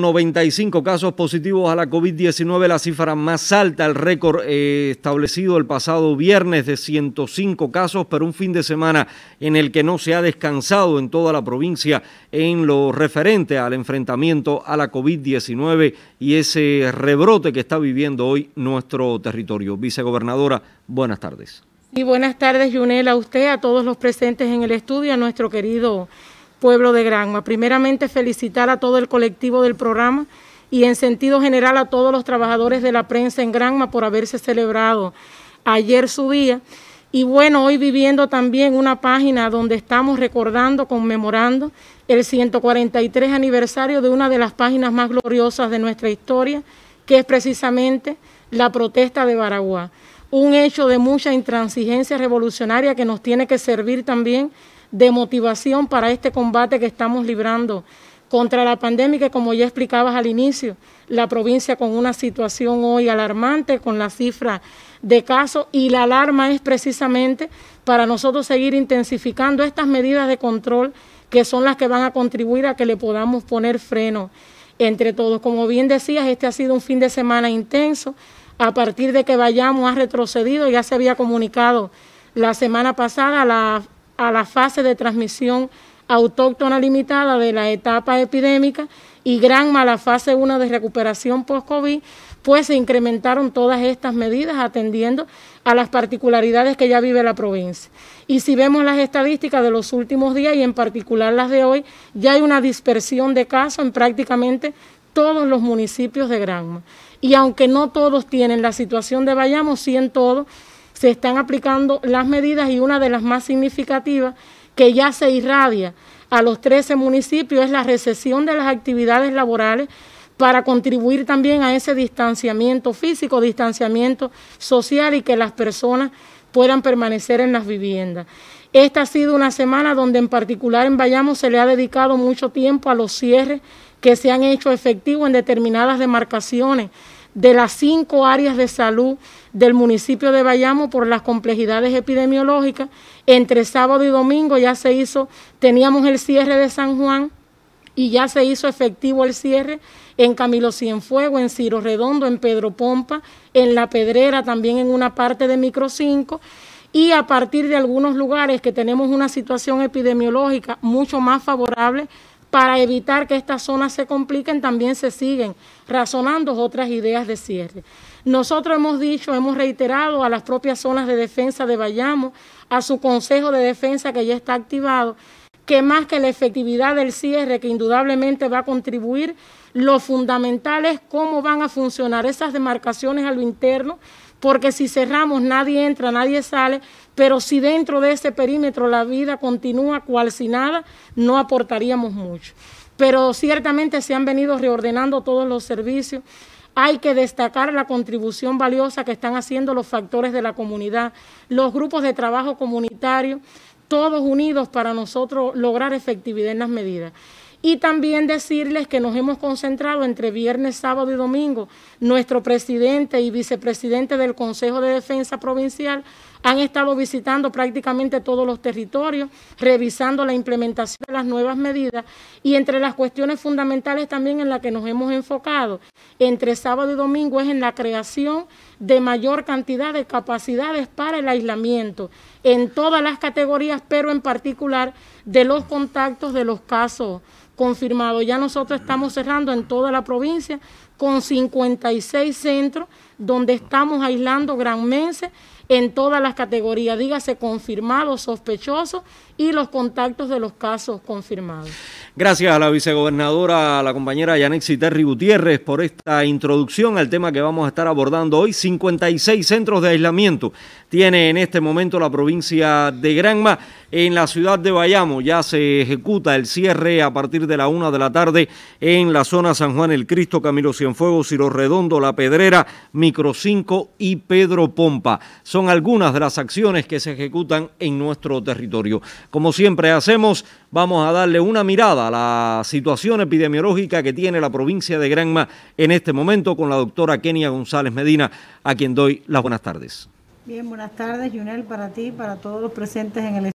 95 casos positivos a la COVID-19, la cifra más alta, el récord eh, establecido el pasado viernes de 105 casos, pero un fin de semana en el que no se ha descansado en toda la provincia en lo referente al enfrentamiento a la COVID-19 y ese rebrote que está viviendo hoy nuestro territorio. Vicegobernadora, buenas tardes. Y buenas tardes, Yunel, a usted, a todos los presentes en el estudio, a nuestro querido pueblo de Granma. Primeramente felicitar a todo el colectivo del programa y en sentido general a todos los trabajadores de la prensa en Granma por haberse celebrado ayer su día. Y bueno, hoy viviendo también una página donde estamos recordando, conmemorando el 143 aniversario de una de las páginas más gloriosas de nuestra historia, que es precisamente la protesta de Baraguá. Un hecho de mucha intransigencia revolucionaria que nos tiene que servir también de motivación para este combate que estamos librando contra la pandemia, que como ya explicabas al inicio, la provincia con una situación hoy alarmante con la cifra de casos y la alarma es precisamente para nosotros seguir intensificando estas medidas de control que son las que van a contribuir a que le podamos poner freno entre todos. Como bien decías, este ha sido un fin de semana intenso. A partir de que vayamos ha retrocedido, ya se había comunicado la semana pasada la a la fase de transmisión autóctona limitada de la etapa epidémica y Granma, la fase 1 de recuperación post-COVID, pues se incrementaron todas estas medidas atendiendo a las particularidades que ya vive la provincia. Y si vemos las estadísticas de los últimos días y en particular las de hoy, ya hay una dispersión de casos en prácticamente todos los municipios de Granma. Y aunque no todos tienen la situación de Bayamo, sí en todos se están aplicando las medidas y una de las más significativas que ya se irradia a los 13 municipios es la recesión de las actividades laborales para contribuir también a ese distanciamiento físico, distanciamiento social y que las personas puedan permanecer en las viviendas. Esta ha sido una semana donde en particular en Bayamo se le ha dedicado mucho tiempo a los cierres que se han hecho efectivos en determinadas demarcaciones de las cinco áreas de salud del municipio de Bayamo por las complejidades epidemiológicas. Entre sábado y domingo ya se hizo, teníamos el cierre de San Juan y ya se hizo efectivo el cierre en Camilo Cienfuego, en Ciro Redondo, en Pedro Pompa, en La Pedrera, también en una parte de Micro 5 y a partir de algunos lugares que tenemos una situación epidemiológica mucho más favorable, para evitar que estas zonas se compliquen, también se siguen razonando otras ideas de cierre. Nosotros hemos dicho, hemos reiterado a las propias zonas de defensa de Bayamo, a su Consejo de Defensa que ya está activado, que más que la efectividad del cierre, que indudablemente va a contribuir, lo fundamental es cómo van a funcionar esas demarcaciones a lo interno porque si cerramos nadie entra, nadie sale, pero si dentro de ese perímetro la vida continúa cual si nada, no aportaríamos mucho. Pero ciertamente se han venido reordenando todos los servicios. Hay que destacar la contribución valiosa que están haciendo los factores de la comunidad, los grupos de trabajo comunitario, todos unidos para nosotros lograr efectividad en las medidas. Y también decirles que nos hemos concentrado entre viernes, sábado y domingo. Nuestro presidente y vicepresidente del Consejo de Defensa Provincial han estado visitando prácticamente todos los territorios, revisando la implementación de las nuevas medidas y entre las cuestiones fundamentales también en las que nos hemos enfocado entre sábado y domingo es en la creación de mayor cantidad de capacidades para el aislamiento en todas las categorías, pero en particular de los contactos de los casos confirmados. Ya nosotros estamos cerrando en toda la provincia con 56 centros donde estamos aislando gran mense en todas las categorías, dígase confirmado, sospechosos, y los contactos de los casos confirmados. Gracias a la vicegobernadora, a la compañera Yanexi Terry Gutiérrez por esta introducción al tema que vamos a estar abordando hoy. 56 centros de aislamiento tiene en este momento la provincia de Granma en la ciudad de Bayamo. Ya se ejecuta el cierre a partir de la una de la tarde en la zona San Juan el Cristo, Camilo Cienfuegos, Ciro Redondo, La Pedrera, Micro 5 y Pedro Pompa. Son algunas de las acciones que se ejecutan en nuestro territorio. Como siempre hacemos, vamos a darle una mirada a la situación epidemiológica que tiene la provincia de Granma en este momento con la doctora Kenia González Medina, a quien doy las buenas tardes. Bien, buenas tardes, Junel, para ti, para todos los presentes en el